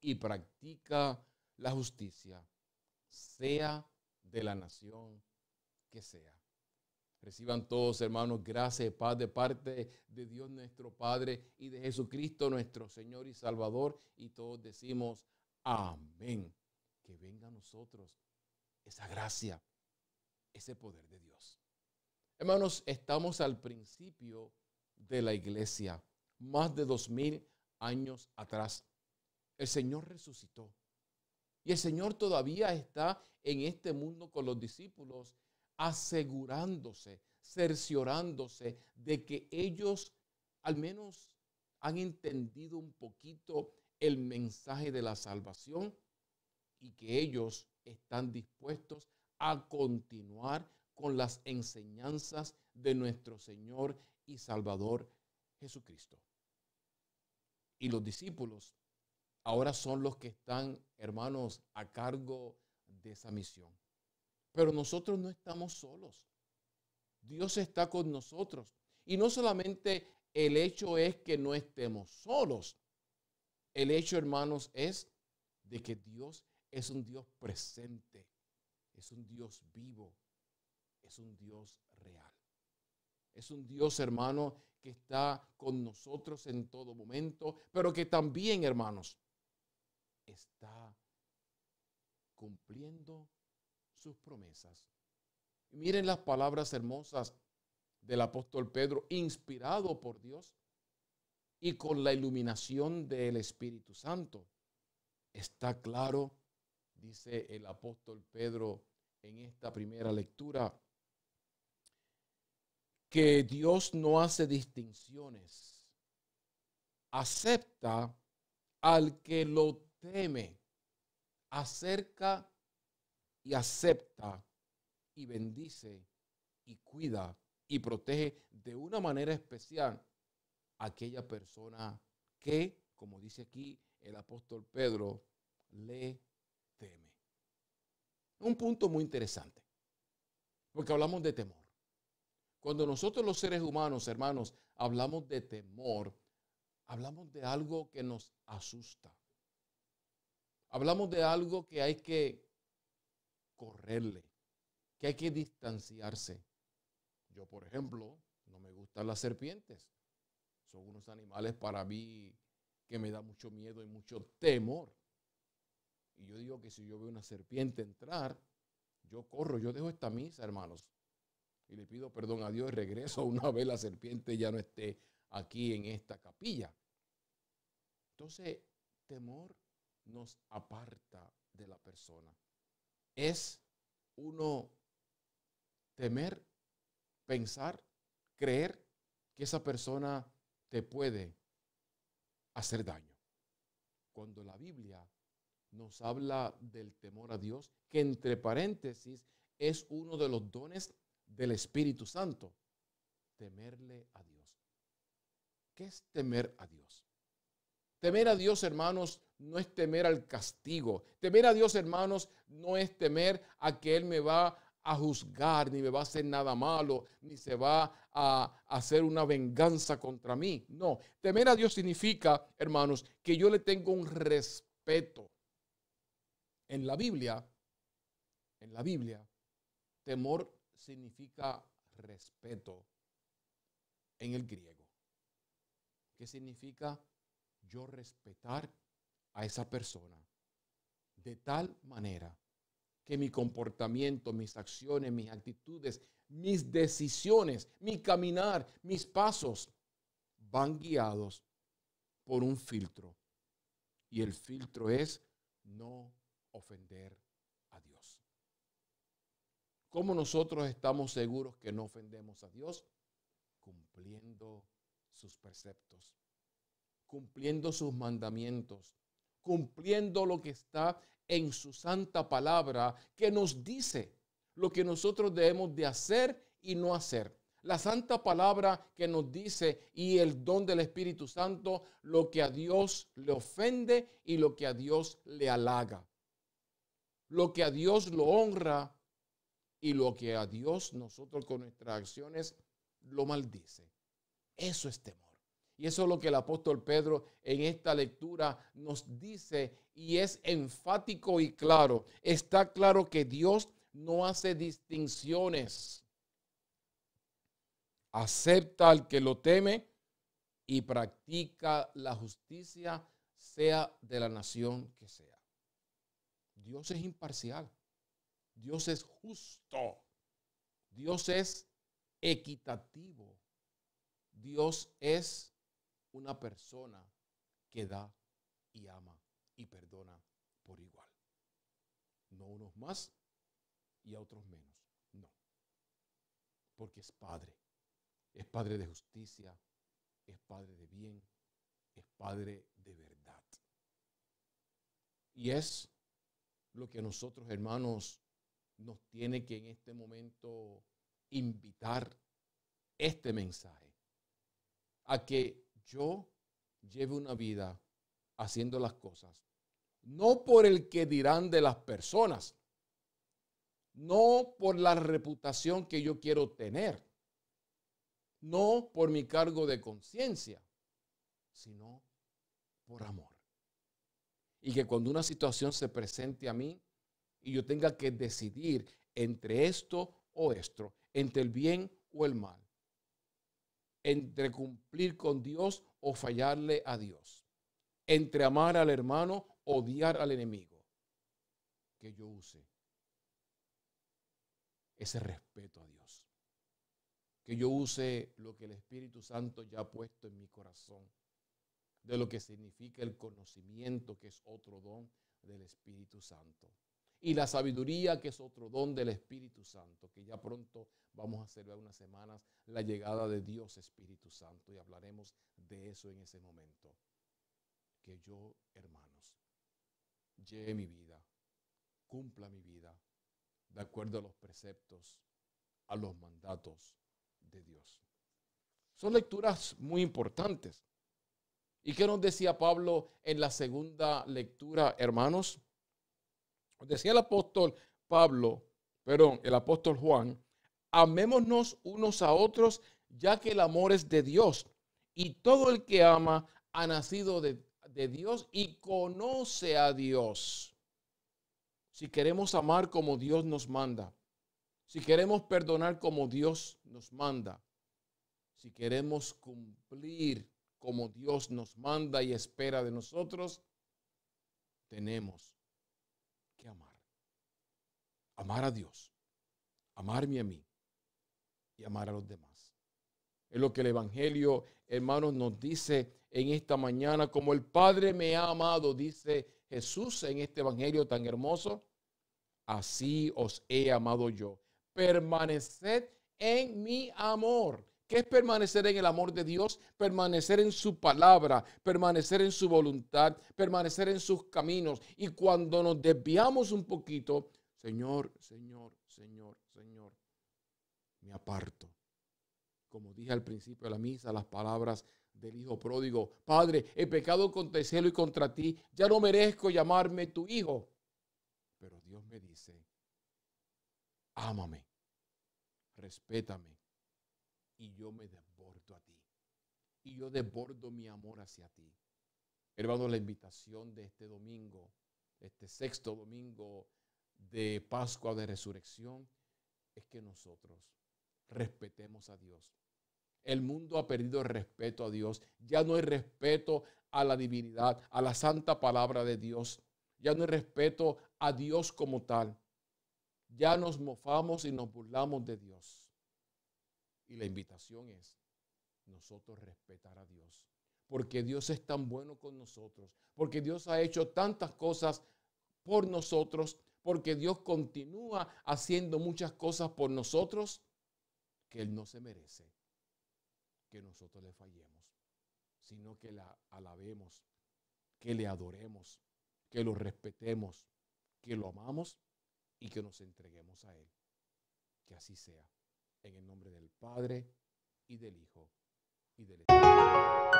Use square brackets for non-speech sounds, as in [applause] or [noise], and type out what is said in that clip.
y practica la justicia, sea de la nación que sea. Reciban todos, hermanos, gracias paz de parte de Dios nuestro Padre y de Jesucristo nuestro Señor y Salvador. Y todos decimos, amén. Que venga a nosotros esa gracia, ese poder de Dios. Hermanos, estamos al principio de la iglesia. Más de dos mil años atrás. El Señor resucitó. Y el Señor todavía está en este mundo con los discípulos, asegurándose, cerciorándose de que ellos al menos han entendido un poquito el mensaje de la salvación y que ellos están dispuestos a continuar con las enseñanzas de nuestro Señor y Salvador Jesucristo y los discípulos ahora son los que están, hermanos, a cargo de esa misión. Pero nosotros no estamos solos. Dios está con nosotros. Y no solamente el hecho es que no estemos solos. El hecho, hermanos, es de que Dios es un Dios presente, es un Dios vivo, es un Dios real. Es un Dios, hermano, que está con nosotros en todo momento, pero que también, hermanos, está cumpliendo sus promesas. miren las palabras hermosas del apóstol Pedro, inspirado por Dios y con la iluminación del Espíritu Santo. Está claro, dice el apóstol Pedro en esta primera lectura, que Dios no hace distinciones. Acepta al que lo teme. Acerca y acepta y bendice y cuida y protege de una manera especial a aquella persona que, como dice aquí el apóstol Pedro, le teme. Un punto muy interesante, porque hablamos de temor. Cuando nosotros los seres humanos, hermanos, hablamos de temor, hablamos de algo que nos asusta. Hablamos de algo que hay que correrle, que hay que distanciarse. Yo, por ejemplo, no me gustan las serpientes. Son unos animales para mí que me da mucho miedo y mucho temor. Y yo digo que si yo veo una serpiente entrar, yo corro, yo dejo esta misa, hermanos y le pido perdón a Dios y regreso [laughs] una vez la serpiente ya no esté aquí en esta capilla. Entonces, temor nos aparta de la persona. Es uno temer, pensar, creer que esa persona te puede hacer daño. Cuando la Biblia nos habla del temor a Dios, que entre paréntesis es uno de los dones del Espíritu Santo? Temerle a Dios. ¿Qué es temer a Dios? Temer a Dios, hermanos, no es temer al castigo. Temer a Dios, hermanos, no es temer a que Él me va a juzgar, ni me va a hacer nada malo, ni se va a hacer una venganza contra mí. No, temer a Dios significa, hermanos, que yo le tengo un respeto. En la Biblia, en la Biblia, temor significa respeto en el griego. ¿Qué significa yo respetar a esa persona? De tal manera que mi comportamiento, mis acciones, mis actitudes, mis decisiones, mi caminar, mis pasos van guiados por un filtro. Y el filtro es no ofender a Dios. ¿Cómo nosotros estamos seguros que no ofendemos a Dios? Cumpliendo sus preceptos, cumpliendo sus mandamientos, cumpliendo lo que está en su santa palabra, que nos dice lo que nosotros debemos de hacer y no hacer. La santa palabra que nos dice y el don del Espíritu Santo, lo que a Dios le ofende y lo que a Dios le halaga. Lo que a Dios lo honra y lo que a Dios nosotros con nuestras acciones lo maldice. Eso es temor. Y eso es lo que el apóstol Pedro en esta lectura nos dice y es enfático y claro. Está claro que Dios no hace distinciones. Acepta al que lo teme y practica la justicia, sea de la nación que sea. Dios es imparcial. Dios es justo. Dios es equitativo. Dios es una persona que da y ama y perdona por igual. No unos más y a otros menos. No. Porque es Padre. Es Padre de justicia. Es Padre de bien. Es Padre de verdad. Y es lo que nosotros, hermanos, nos tiene que en este momento invitar este mensaje a que yo lleve una vida haciendo las cosas, no por el que dirán de las personas, no por la reputación que yo quiero tener, no por mi cargo de conciencia, sino por amor. Y que cuando una situación se presente a mí, y yo tenga que decidir entre esto o esto, entre el bien o el mal, entre cumplir con Dios o fallarle a Dios, entre amar al hermano, o odiar al enemigo, que yo use ese respeto a Dios, que yo use lo que el Espíritu Santo ya ha puesto en mi corazón, de lo que significa el conocimiento, que es otro don del Espíritu Santo y la sabiduría, que es otro don del Espíritu Santo, que ya pronto vamos a celebrar unas semanas la llegada de Dios Espíritu Santo y hablaremos de eso en ese momento. Que yo, hermanos, lleve mi vida, cumpla mi vida, de acuerdo a los preceptos, a los mandatos de Dios. Son lecturas muy importantes. ¿Y qué nos decía Pablo en la segunda lectura, hermanos? Decía el apóstol Pablo, perdón, el apóstol Juan, amémonos unos a otros, ya que el amor es de Dios. Y todo el que ama ha nacido de, de Dios y conoce a Dios. Si queremos amar como Dios nos manda, si queremos perdonar como Dios nos manda, si queremos cumplir como Dios nos manda y espera de nosotros, tenemos amar a Dios, amarme a mí y amar a los demás. Es lo que el Evangelio, hermanos, nos dice en esta mañana, como el Padre me ha amado, dice Jesús en este Evangelio tan hermoso, así os he amado yo. Permaneced en mi amor. ¿Qué es permanecer en el amor de Dios? Permanecer en su palabra, permanecer en su voluntad, permanecer en sus caminos. Y cuando nos desviamos un poquito, Señor, Señor, Señor, Señor, me aparto. Como dije al principio de la misa, las palabras del hijo pródigo, Padre, he pecado contra el cielo y contra ti, ya no merezco llamarme tu hijo. Pero Dios me dice, ámame, respétame y yo me desbordo a ti. Y yo desbordo mi amor hacia ti. Hermano, la invitación de este domingo, este sexto domingo de Pascua, de resurrección, es que nosotros respetemos a Dios. El mundo ha perdido el respeto a Dios. Ya no hay respeto a la divinidad, a la santa palabra de Dios. Ya no hay respeto a Dios como tal. Ya nos mofamos y nos burlamos de Dios. Y la invitación es nosotros respetar a Dios. Porque Dios es tan bueno con nosotros. Porque Dios ha hecho tantas cosas por nosotros porque Dios continúa haciendo muchas cosas por nosotros que Él no se merece que nosotros le fallemos, sino que la alabemos, que le adoremos, que lo respetemos, que lo amamos y que nos entreguemos a Él. Que así sea, en el nombre del Padre y del Hijo y del Espíritu.